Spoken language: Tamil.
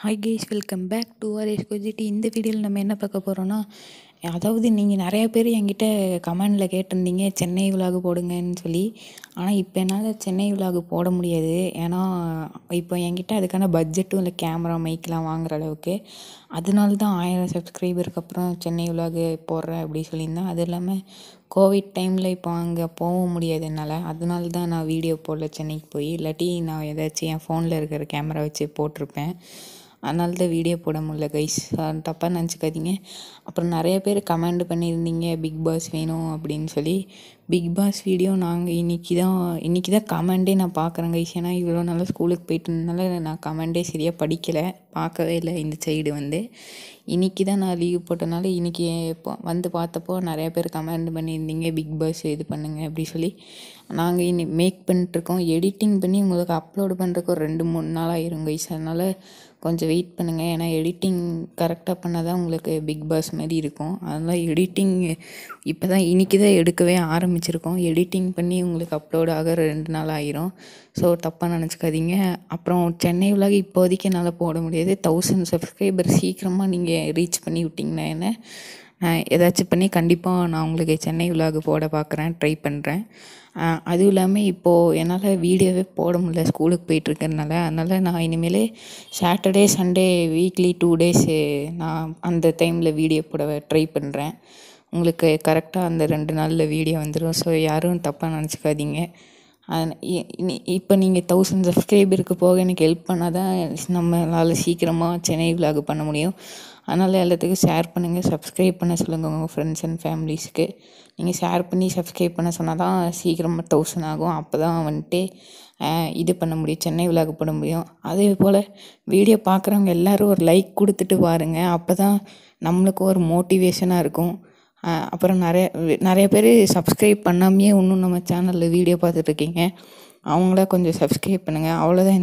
hi guys welcome back to R S இந்த வீடியோவில் நம்ம என்ன பார்க்க போகிறோன்னா அதாவது நீங்கள் நிறையா பேர் என்கிட்ட கமெண்டில் கேட்டிருந்தீங்க சென்னை விழாக்கு போடுங்கன்னு சொல்லி ஆனால் இப்போ என்னால் சென்னை விழாகு போட முடியாது ஏன்னா இப்போ என்கிட்ட அதுக்கான பட்ஜெட்டும் இல்லை கேமரா மைக்கெலாம் வாங்குற அளவுக்கு அதனால தான் ஆயிரம் சப்ஸ்கிரைபருக்கு அப்புறம் சென்னை விழாகு போடுறேன் அப்படி சொல்லியிருந்தேன் அது இல்லாமல் கோவிட் டைமில் இப்போ அங்கே போகவும் முடியாது என்னால் அதனால தான் நான் வீடியோ போடல சென்னைக்கு போய் இல்லாட்டி நான் ஏதாச்சும் என் ஃபோனில் இருக்கிற கேமரா வச்சு போட்டிருப்பேன் அதனால தான் வீடியோ போட முடியல கைஸ் தப்பாக நினச்சிக்காதீங்க அப்புறம் நிறைய பேர் கமெண்ட் பண்ணியிருந்தீங்க பிக் பாஸ் வேணும் அப்படின்னு சொல்லி பிக் பாஸ் வீடியோ நாங்கள் இன்றைக்கி தான் இன்றைக்கி தான் கமெண்டே நான் பார்க்குறேன் கைஸ் ஏன்னா இவ்வளோ நாளாக ஸ்கூலுக்கு போயிட்டு இருந்தனால நான் கமெண்டே சரியாக படிக்கலை பார்க்கவே இல்லை இந்த சைடு வந்து இன்றைக்கி தான் நான் லீவ் போட்டனால இன்றைக்கி இப்போ வந்து பார்த்தப்போ நிறையா பேர் கமெண்ட் பண்ணியிருந்தீங்க பிக் பாஸ் இது பண்ணுங்கள் அப்படி சொல்லி நாங்கள் இனி மேக் பண்ணிட்டுருக்கோம் எடிட்டிங் பண்ணி உங்களுக்கு அப்லோடு பண்ணுறக்கு ஒரு ரெண்டு மூணு நாள் ஆயிரும் கைஸ் அதனால் கொஞ்சம் வெயிட் பண்ணுங்கள் ஏன்னா எடிட்டிங் கரெக்டாக பண்ணால் தான் உங்களுக்கு பிக் பாஸ் மாதிரி இருக்கும் அதனால் எடிட்டிங் இப்போ தான் இன்றைக்கி தான் எடுக்கவே ஆரம்பிச்சிருக்கோம் எடிட்டிங் பண்ணி உங்களுக்கு அப்லோடு ஆக ரெண்டு நாள் ஆயிரும் ஸோ தப்பாக நினச்சிக்காதீங்க அப்புறம் சென்னை உலக இப்போதைக்கு என்னால் போட முடியாது தௌசண்ட் சப்ஸ்கிரைபர் சீக்கிரமாக நீங்கள் ரீச் பண்ணி விட்டிங்கன்னா என்ன ஏதாச்சும் பண்ணி கண்டிப்பாக நான் உங்களுக்கு சென்னை விலாகு போட பார்க்குறேன் ட்ரை பண்ணுறேன் அதுவும் இல்லாமல் இப்போது என்னால் வீடியோவே போட முடியல ஸ்கூலுக்கு போயிட்டுருக்கறனால அதனால் நான் இனிமேல் Saturday Sunday weekly two days நான் அந்த டைமில் வீடியோ போட ட்ரை பண்ணுறேன் உங்களுக்கு கரெக்டாக அந்த ரெண்டு நாளில் வீடியோ வந்துடும் ஸோ யாரும் தப்பாக நினச்சிக்காதீங்க இப்போ நீங்கள் தௌசண்ட் சப்ஸ்கிரைபருக்கு போக எனக்கு ஹெல்ப் பண்ணால் தான் நம்மளால் சீக்கிரமாக சென்னை விலாக் பண்ண முடியும் அதனால் எல்லாத்துக்கும் ஷேர் பண்ணுங்கள் சப்ஸ்கிரைப் பண்ண சொல்லுங்கள் உங்கள் ஃப்ரெண்ட்ஸ் அண்ட் ஃபேமிலிஸ்க்கு நீங்கள் ஷேர் பண்ணி சப்ஸ்கிரைப் பண்ண சொன்னால் தான் சீக்கிரமாக தௌசண்ட் ஆகும் அப்போ தான் வந்துட்டு இது பண்ண முடியும் சென்னை விலாக் பண்ண முடியும் அதே போல் வீடியோ பார்க்குறவங்க எல்லோரும் ஒரு லைக் கொடுத்துட்டு பாருங்கள் அப்போ தான் நம்மளுக்கும் ஒரு மோட்டிவேஷனாக இருக்கும் அப்புறம் நிறைய நிறைய பேர் சப்ஸ்கிரைப் பண்ணாமையே இன்னும் நம்ம சேனலில் வீடியோ பார்த்துட்ருக்கீங்க அவங்கள கொஞ்சம் சப்ஸ்கிரைப் பண்ணுங்கள் அவ்வளோதான்